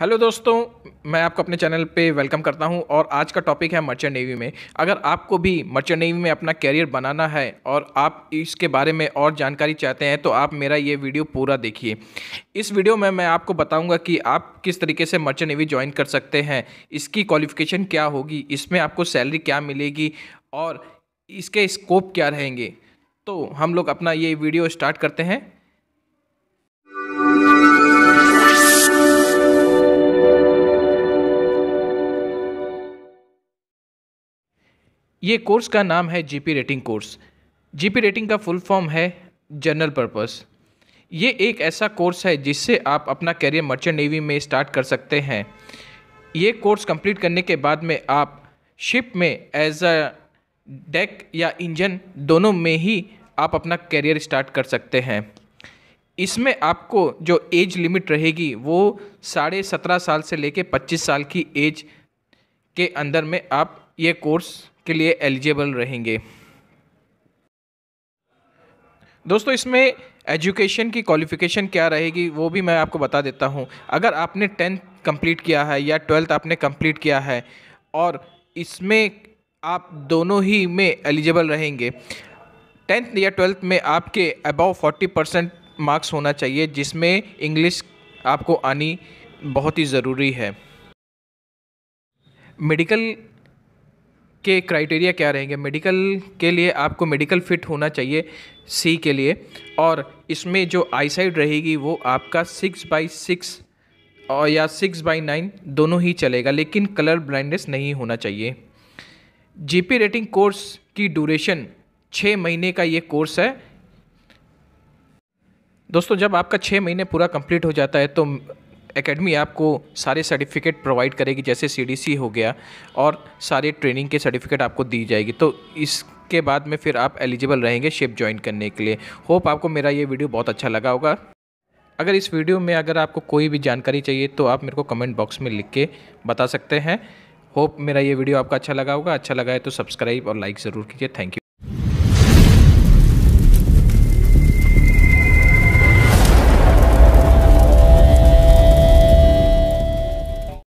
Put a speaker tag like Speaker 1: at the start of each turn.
Speaker 1: hello दोस्तों मैं आपको अपने चैनल पे वेलकम करता हूं और आज का टॉपिक है मर्चेंट नेवी में अगर आपको भी मर्चेंट नेवी में अपना कैरियर बनाना है और आप इसके बारे में और जानकारी चाहते हैं तो आप मेरा ये वीडियो पूरा देखिए इस वीडियो में मैं आपको बताऊंगा कि आप किस तरीके से मर्चेंट नेवी ज्वाइन कर सकते हैं इसकी क्वालिफ़िकेशन क्या होगी इसमें आपको सैलरी क्या मिलेगी और इसके स्कोप क्या रहेंगे तो हम लोग अपना ये वीडियो स्टार्ट करते हैं ये कोर्स का नाम है GP rating course GP rating का फुल फॉर्म है जनरल पर्पस ये एक ऐसा कोर्स है जिससे आप अपना करियर मर्चेंट नेवी में स्टार्ट कर सकते हैं ये कोर्स कंप्लीट करने के बाद में आप शिप में एज अ डेक या इंजन दोनों में ही आप अपना करियर स्टार्ट कर सकते हैं इसमें आपको जो एज लिमिट रहेगी वो साढ़े सत्रह साल से लेके पच्चीस साल की एज के अंदर में आप ये कोर्स के लिए एलिजिबल रहेंगे दोस्तों इसमें एजुकेशन की क्वालिफ़िकेशन क्या रहेगी वो भी मैं आपको बता देता हूँ अगर आपने टेंथ कंप्लीट किया है या ट्वेल्थ आपने कंप्लीट किया है और इसमें आप दोनों ही में एलिजिबल रहेंगे टेंथ या ट्वेल्थ में आपके अबव फोर्टी परसेंट मार्क्स होना चाहिए जिसमें इंग्लिश आपको आनी बहुत ही ज़रूरी है मेडिकल के क्राइटेरिया क्या रहेंगे मेडिकल के लिए आपको मेडिकल फिट होना चाहिए सी के लिए और इसमें जो आई साइड रहेगी वो आपका सिक्स बाई सिक्स और या सिक्स बाई नाइन दोनों ही चलेगा लेकिन कलर ब्लाइंडनेस नहीं होना चाहिए जीपी रेटिंग कोर्स की ड्यूरेशन छः महीने का ये कोर्स है दोस्तों जब आपका छः महीने पूरा कंप्लीट हो जाता है तो एकेडमी आपको सारे सर्टिफिकेट प्रोवाइड करेगी जैसे सी हो गया और सारे ट्रेनिंग के सर्टिफिकेट आपको दी जाएगी तो इसके बाद में फिर आप एलिजिबल रहेंगे शिप ज्वाइन करने के लिए होप आपको मेरा ये वीडियो बहुत अच्छा लगा होगा अगर इस वीडियो में अगर आपको कोई भी जानकारी चाहिए तो आप मेरे को कमेंट बॉक्स में लिख के बता सकते हैं होप मेरा ये वीडियो आपका अच्छा लगा होगा अच्छा लगा है तो सब्सक्राइब और लाइक ज़रूर कीजिए थैंक यू